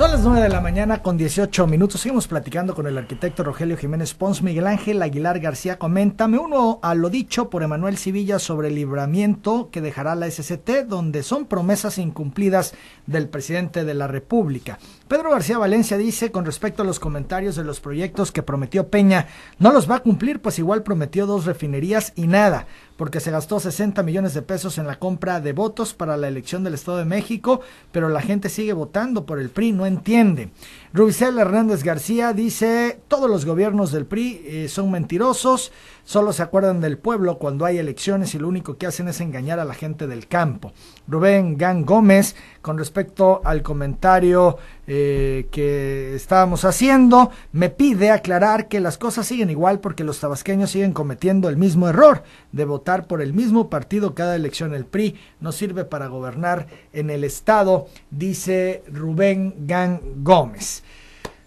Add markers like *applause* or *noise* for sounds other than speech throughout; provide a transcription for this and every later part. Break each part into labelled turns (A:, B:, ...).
A: Son las 9 de la mañana con 18 minutos. Seguimos platicando con el arquitecto Rogelio Jiménez Pons. Miguel Ángel Aguilar García comenta, me uno a lo dicho por Emanuel Civilla sobre el libramiento que dejará la SCT, donde son promesas incumplidas del presidente de la República. Pedro García Valencia dice, con respecto a los comentarios de los proyectos que prometió Peña, no los va a cumplir, pues igual prometió dos refinerías y nada porque se gastó 60 millones de pesos en la compra de votos para la elección del Estado de México, pero la gente sigue votando por el PRI, entiende. Rubicel Hernández García dice, todos los gobiernos del PRI eh, son mentirosos, Solo se acuerdan del pueblo cuando hay elecciones y lo único que hacen es engañar a la gente del campo. Rubén Gan Gómez, con respecto al comentario eh, que estábamos haciendo, me pide aclarar que las cosas siguen igual porque los tabasqueños siguen cometiendo el mismo error de votar por el mismo partido cada elección. El PRI no sirve para gobernar en el Estado, dice Rubén Gan Gómez.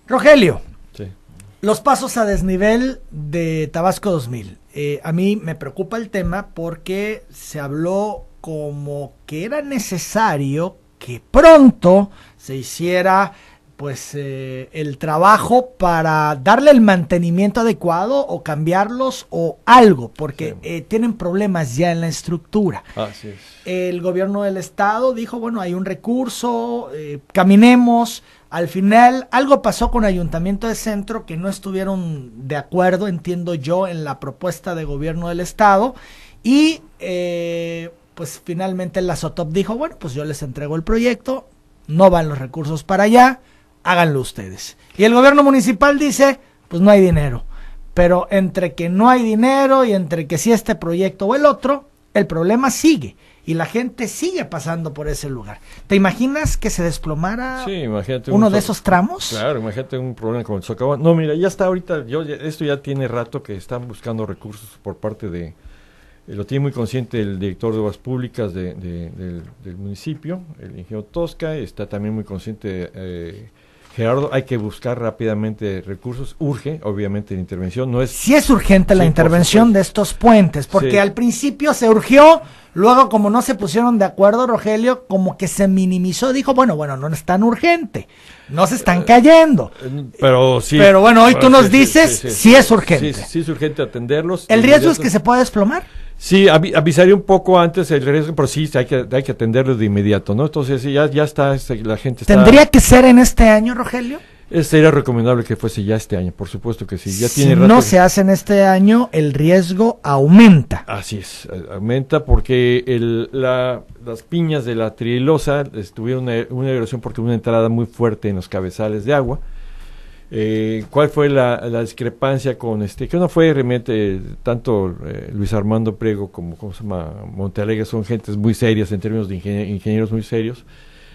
A: Rogelio, los pasos a desnivel de Tabasco 2000. Eh, a mí me preocupa el tema porque se habló como que era necesario que pronto se hiciera pues eh, el trabajo para darle el mantenimiento adecuado o cambiarlos o algo, porque eh, tienen problemas ya en la estructura. El gobierno del estado dijo, bueno, hay un recurso, caminemos, al final, algo pasó con Ayuntamiento de Centro que no estuvieron de acuerdo, entiendo yo, en la propuesta de gobierno del Estado. Y eh, pues finalmente la SOTOP dijo, bueno, pues yo les entrego el proyecto, no van los recursos para allá, háganlo ustedes. Y el gobierno municipal dice, pues no hay dinero. Pero entre que no hay dinero y entre que si este proyecto o el otro, el problema sigue y la gente sigue pasando por ese lugar. ¿Te imaginas que se desplomara uno de esos tramos? Claro,
B: imagínate un problema con el socavón. No, mira, ya está ahorita, yo, esto ya tiene rato que están buscando recursos por parte de, eh, lo tiene muy consciente el director de Obras Públicas de, del, municipio, el ingeniero Tosca, está también muy consciente... Eh, Gerardo, hay que buscar rápidamente recursos. Urge, obviamente, la intervención. No es. Sí es urgente la intervención
A: de estos puentes, porque al principio se urgió, luego como no se pusieron de acuerdo, Rogelio, como que se minimizó, dijo, bueno, bueno, no es tan urgente, no se están eh, cayendo.
B: Eh, pero sí. Pero bueno, hoy tú nos dices, sí, es urgente. Sí, es urgente atenderlos. El riesgo es que
A: se pueda desplomar.
B: Sí, avisaría un poco antes el riesgo, pero sí, hay que, hay que atenderlo de inmediato, ¿no? Entonces, ya, ya está, este, la gente está... ¿Tendría
A: que ser en este año, Rogelio?
B: Sería recomendable que fuese ya este año, por supuesto que sí. Ya tiene no se
A: hace en este año, el riesgo aumenta.
B: Así es, eh, aumenta porque el, las piñas de la trilosa tuvieron una, una erosión porque una entrada muy fuerte en los cabezales de agua eh, ¿Cuál fue la, discrepancia con este? Que no fue realmente tanto eh, Luis Armando Prego como ¿cómo se llama? Montealegre, son gentes muy serias en términos de ingenieros muy serios.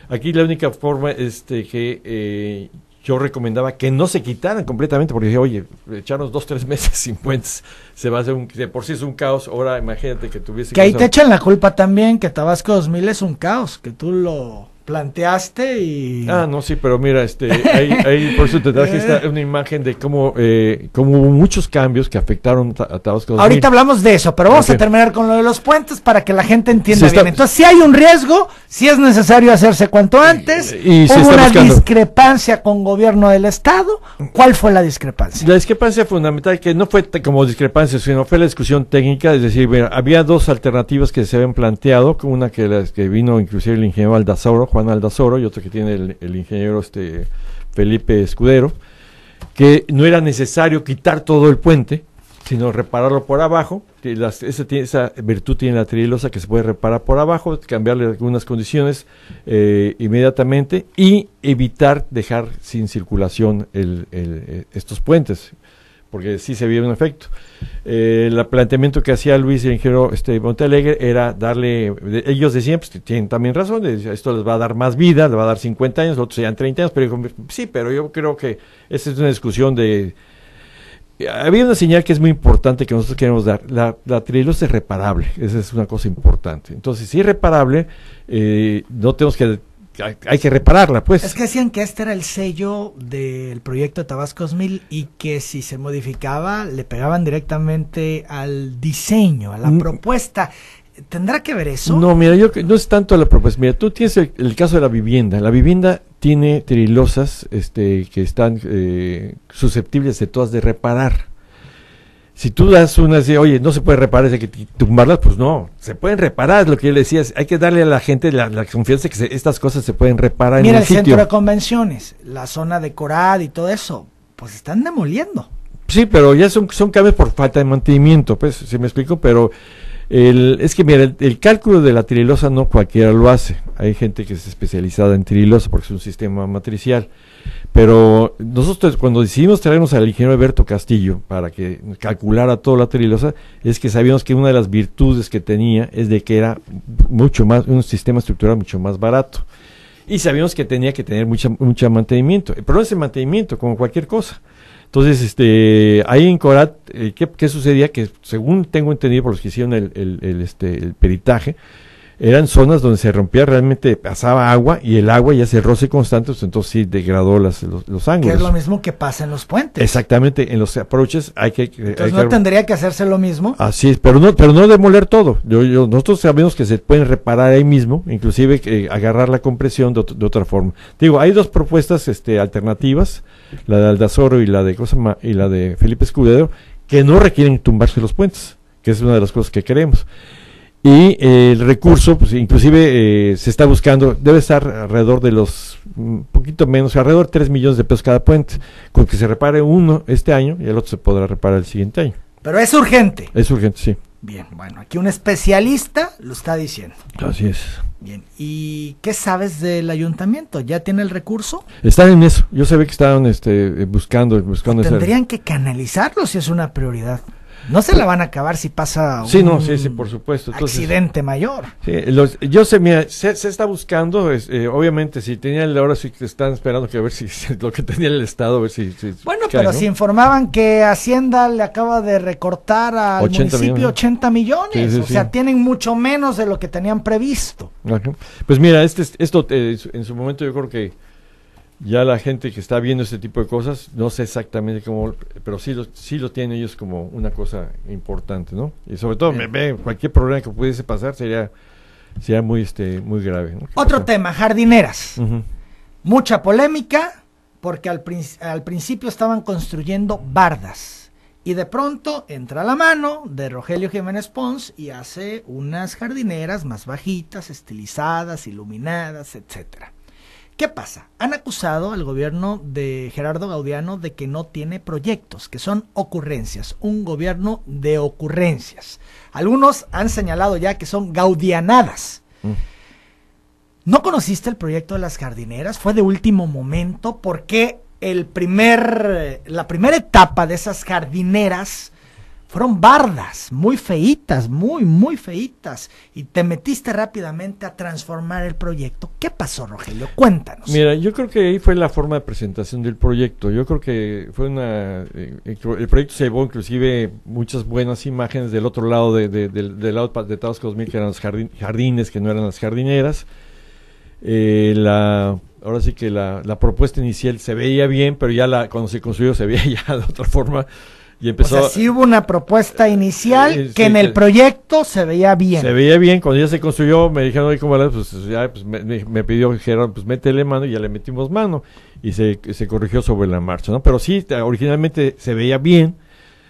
B: Aquí la única forma este, que eh, yo recomendaba que no se quitaran completamente, porque dije, oye, echarnos dos, tres meses *laughs* sin puentes, se va a hacer un, por sí es un caos, ahora imagínate que tuviese... Que ahí te echan la
A: culpa también, que Tabasco 2000 es un caos, que tú lo planteaste y... Ah,
B: no, sí, pero mira, este, ahí, por eso te traje una imagen de cómo, eh, cómo hubo muchos cambios que afectaron a Tabasco. Ahorita hablamos
A: de eso, pero vamos a terminar con lo de los puentes para que la gente entienda bien. Entonces, si hay un riesgo, si es necesario hacerse cuanto antes, y, hubo una discrepancia con gobierno del Estado, ¿cuál fue la discrepancia?
B: La discrepancia fundamental, que no fue como discrepancia, sino fue la discusión técnica, es decir, mira, había dos alternativas que se habían planteado, una que, las que vino inclusive el ingeniero juan Juan y otro que tiene el, ingeniero este Felipe Escudero, que no era necesario quitar todo el puente, sino repararlo por abajo. esa, esa, virtud tiene la trilosa que se puede reparar por abajo, cambiarle algunas condiciones eh, inmediatamente y evitar dejar sin circulación eh, estos puentes porque sí se vio un efecto. Eh, el planteamiento que hacía Luis el ingeniero este, Montalegre era darle, ellos decían, pues este, tienen también razón, esto les va a dar más vida, les va a dar 50 años, los otros serían 30 años, pero sí, pero yo creo que esa es una discusión de... Había una señal que es muy importante que nosotros queremos dar. La, la es reparable, esa es una cosa importante. Entonces, si es reparable, eh, no tenemos que hay, que repararla, pues. Es que
A: decían que este era el sello del proyecto Tabasco 2000 y que si se modificaba le pegaban directamente al diseño, a la mm. propuesta. ¿Tendrá que ver eso? No,
B: mira, yo no es tanto la propuesta. Mira, tú tienes el, caso de la vivienda. La vivienda tiene trilosas este, que están eh, susceptibles de todas de reparar si tú das una oye, no se puede reparar, hay que tumbarlas, pues no, se pueden reparar, lo que yo le decía, hay que darle a la gente la, confianza que estas cosas se pueden reparar Mira en el, el centro de
A: convenciones, la zona decorada y todo eso, pues están demoliendo.
B: Sí, pero ya son, son cambios por falta de mantenimiento, pues, si me explico, pero el, es que mira, el, cálculo de la trilosa no cualquiera lo hace. Hay gente que es especializada en trilosa porque es un sistema matricial. Pero nosotros cuando decidimos traernos al ingeniero Alberto Castillo para que calculara toda la trilosa, es que sabíamos que una de las virtudes que tenía es de que era mucho más, un sistema estructural mucho más barato. Y sabíamos que tenía que tener mucha, mucho mantenimiento. Pero ese mantenimiento, como cualquier cosa. Entonces, este, ahí en Corat, eh, ¿qué, sucedía? Que según tengo entendido por los que hicieron el, el, el este, el peritaje, eran zonas donde se rompía realmente, pasaba agua y el agua ya se roce constante, pues, entonces sí degradó las, los, ángulos. Que es lo
A: mismo que pasa en los puentes.
B: Exactamente, en los aproches hay que... Entonces no
A: tendría que hacerse lo mismo.
B: Así es, pero no, pero no demoler todo. nosotros sabemos que se pueden reparar ahí mismo, inclusive eh, agarrar la compresión de, otra forma. Digo, hay dos propuestas este, alternativas, la de Aldazoro y la de, y la de Felipe Escudero, que no requieren tumbarse los puentes, que es una de las cosas que queremos. Y eh, el recurso, pues inclusive eh, se está buscando, debe estar alrededor de los, un mm, poquito menos, alrededor de 3 millones de pesos cada puente. Con que se repare uno este año y el otro se podrá reparar el siguiente año.
A: Pero es urgente.
B: Es urgente, sí.
A: Bien, bueno, aquí un especialista lo está diciendo. Así es. Bien, ¿y qué sabes del ayuntamiento? ¿Ya tiene el recurso?
B: Están en eso. Yo sabía que estaban este, buscando, buscando. Pues tendrían
A: que canalizarlo si es una prioridad. No se la van a acabar si pasa un sí, no, por
B: supuesto. Entonces,
A: accidente mayor.
B: Sí, yo sé, mira, se, está buscando, eh, obviamente, si tenían ahora sí que están esperando que a ver si, *laughs* lo que tenía el Estado, a ver si. bueno, pero si
A: informaban que Hacienda le acaba de recortar al municipio millones. 80 millones, o sea, tienen mucho menos de lo que tenían previsto.
B: Pues mira, este, esto eh, en su momento yo creo que ya la gente que está viendo este tipo de cosas, no sé exactamente cómo, pero sí lo, sí lo tienen ellos como una cosa importante, ¿no? Y sobre todo, me, cualquier problema que pudiese pasar sería, sería muy, este, muy grave. Otro
A: tema, jardineras. Mucha polémica, porque al, al principio estaban construyendo bardas. Y de pronto entra la mano de Rogelio Jiménez Pons y hace unas jardineras más bajitas, estilizadas, iluminadas, etcétera. ¿Qué pasa? Han acusado al gobierno de Gerardo Gaudiano de que no tiene proyectos, que son ocurrencias, un gobierno de ocurrencias. Algunos han señalado ya que son gaudianadas. Mm. ¿No conociste el proyecto de las jardineras? Fue de último momento porque el primer, la primera etapa de esas jardineras fueron bardas muy feitas, muy, muy feitas, y te metiste rápidamente a transformar el proyecto. ¿Qué pasó, Rogelio? Cuéntanos.
B: Mira, yo creo que ahí fue la forma de presentación del proyecto. Yo creo que fue una... Eh, el proyecto se llevó inclusive muchas buenas imágenes del otro lado de, del lado de Tabasco 2000, que eran los jardines, que no eran las jardineras. Eh, la ahora sí que la, la, propuesta inicial se veía bien, pero ya la, cuando se construyó se veía *laughs* ya de otra forma. O sea, sí
A: hubo una propuesta inicial que en el proyecto se veía bien. Se
B: veía bien, cuando ya se construyó, me dijeron, oye, ¿cómo Pues ya pues, pues, me, pidió Gerardo, pues métele mano y ya le metimos mano. Y se, se corrigió sobre la marcha, ¿no? Pero sí, originalmente se veía bien.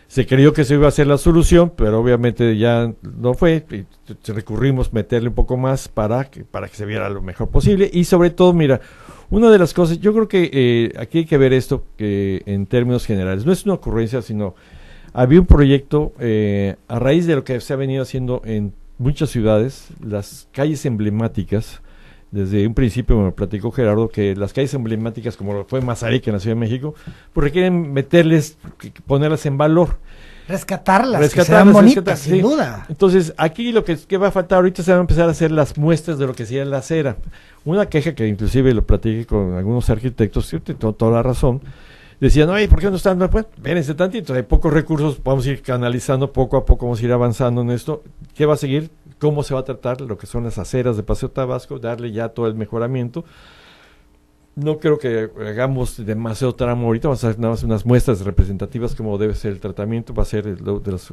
B: Se creyó que se iba a hacer la solución, pero obviamente ya no fue. Y recurrimos meterle un poco más para que, para que se viera lo mejor posible. Y sobre todo, mira, una de las cosas, yo creo que eh, aquí hay que ver esto que en términos generales. No es una ocurrencia, sino había un proyecto eh, a raíz de lo que se ha venido haciendo en muchas ciudades, las calles emblemáticas. Desde un principio me platicó Gerardo que las calles emblemáticas, como lo fue Mazarik en la Ciudad de México, pues requieren meterles, ponerlas en valor.
A: Rescatarlas, rescatarlas, bonitas, sin duda.
B: Entonces, aquí lo que, va a faltar ahorita se van a empezar a hacer las muestras de lo que sería la acera. Una queja que inclusive lo platiqué con algunos arquitectos, y toda la razón, decían, oye, ¿por qué no están? Pues, ese tantito, hay pocos recursos, vamos a ir canalizando poco a poco, vamos a ir avanzando en esto. ¿Qué va a seguir? ¿Cómo se va a tratar lo que son las aceras de Paseo Tabasco? Darle ya todo el mejoramiento no creo que hagamos demasiado tramo ahorita, vamos a hacer nada más unas muestras representativas como debe ser el tratamiento, va a ser de las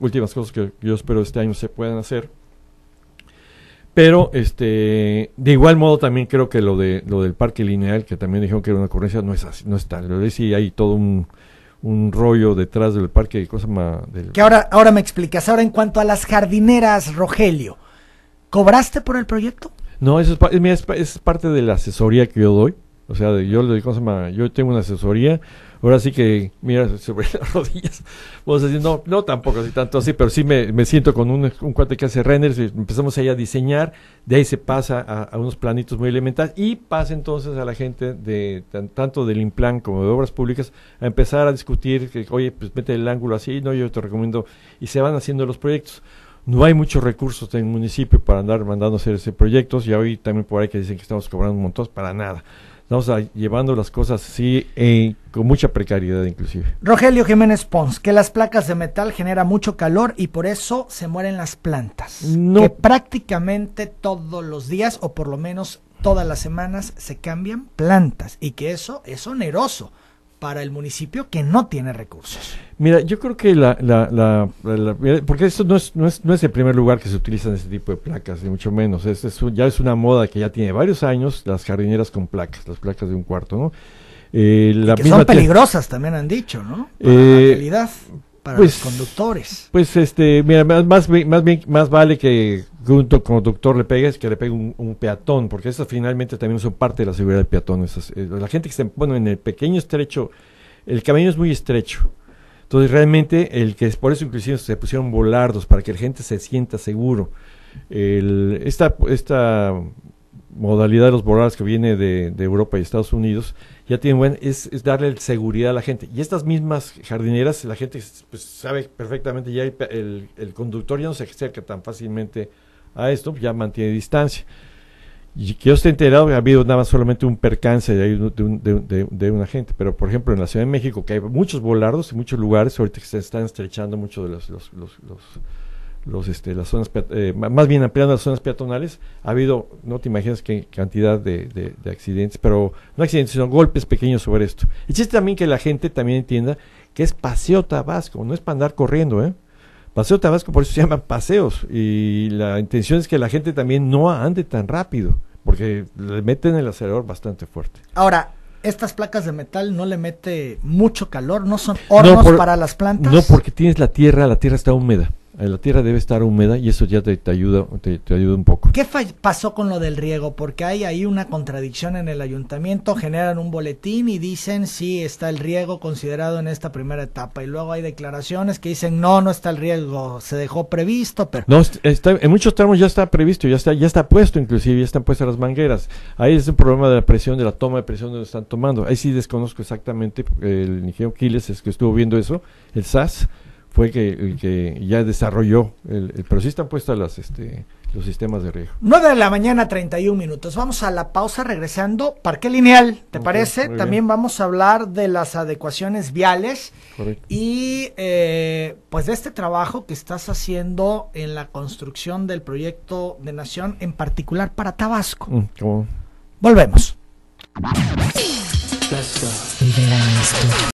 B: últimas cosas que yo espero este año se puedan hacer. Pero este de igual modo también creo que lo de lo del parque lineal, que también dijeron que era una ocurrencia, no es así, no es tal. Lo de hay todo un, rollo detrás del parque y cosas más Que ahora, ahora
A: me explicas, ahora en cuanto a las jardineras, Rogelio, ¿cobraste por el proyecto?
B: No, eso es, parte de la asesoría que yo doy. O sea, yo le yo tengo una asesoría. Ahora sí que, mira, sobre *laughs* las rodillas. Vamos decís, no, no tampoco así tanto así, pero sí me, siento con un, cuate que hace renders y empezamos ahí a diseñar. De ahí se pasa a, unos planitos muy elementales y pasa entonces a la gente de tanto del implant como de obras públicas a empezar a discutir que, oye, pues mete el ángulo así, no, yo te recomiendo. Y se van haciendo los proyectos. No hay muchos recursos en el municipio para andar mandando hacer ese proyectos y hoy también por ahí que dicen que estamos cobrando un montón para nada. Estamos ah, llevando las cosas así, eh, con mucha precariedad inclusive.
A: Rogelio Jiménez Pons, que las placas de metal generan mucho calor y por eso se mueren las plantas. Que prácticamente todos los días o por lo menos todas las semanas se cambian
B: plantas
A: y que eso es oneroso para el municipio que no tiene recursos.
B: Mira, yo creo que la, la, la, porque esto no es, no es, no, es, el primer lugar que se utilizan este tipo de placas, ni mucho menos. Es, es, ya es una moda que ya tiene varios años, las jardineras con placas, las placas de un cuarto, ¿no? Eh, la que son peligrosas, también
A: han dicho, ¿no? eh, la realidad, pues, conductores. Pues
B: este, mira, más, más, vale que un conductor le pegue... ...es que le pegue un, peatón, porque eso finalmente también son parte de la seguridad del peatón. Eh, la gente que se pone en el pequeño estrecho, el camino es muy estrecho. Entonces realmente el que es por eso inclusive se pusieron volardos para que la gente se sienta seguro. esta, esta modalidad de los volardos que viene de Europa y Estados Unidos ya tienen buen, es, es, darle seguridad a la gente. Y estas mismas jardineras, la gente pues, sabe perfectamente, ya el, el, conductor ya no se acerca tan fácilmente a esto, ya mantiene distancia. Y que yo esté enterado, ha habido nada más solamente un percance de, un, de, de, una gente, pero por ejemplo en la Ciudad de México, que hay muchos volardos y muchos lugares, ahorita se están estrechando muchos de los, los, los este, las zonas eh, más bien ampliando las zonas peatonales ha habido no te imaginas qué cantidad de, accidentes pero no accidentes sino golpes pequeños sobre esto y chiste también que la gente también entienda que es paseo Tabasco no es para andar corriendo eh paseo Tabasco por eso se llaman paseos y la intención es que la gente también no ande tan rápido porque le meten el acelerador bastante fuerte
A: ahora estas placas de metal no le mete mucho calor, no son hornos para las plantas.
B: No, porque tienes la tierra, la tierra está húmeda la tierra debe estar húmeda y eso ya te, ayuda te, ayuda un poco.
A: ¿Qué pasó con lo del riego? Porque hay ahí una contradicción en el ayuntamiento, generan un boletín y dicen si está el riego considerado en esta primera etapa y luego hay declaraciones que dicen no, no está el riego, se dejó previsto, pero
B: No, está, en muchos términos ya está previsto, ya está ya está puesto inclusive, ya están puestas las mangueras. Ahí es un problema de la presión, de la toma de presión donde están tomando. Ahí sí desconozco exactamente el ingeniero Quiles es que estuvo viendo eso, el SAS fue que, que ya desarrolló, el, pero sí están puestas las, este, los sistemas de riego.
A: 9 de la mañana, 31 minutos. Vamos a la pausa regresando. Parque lineal, ¿te parece? También vamos a hablar de las adecuaciones viales y eh, pues de este trabajo que estás haciendo en la construcción del proyecto de Nación, en particular para Tabasco. Mm, Volvemos.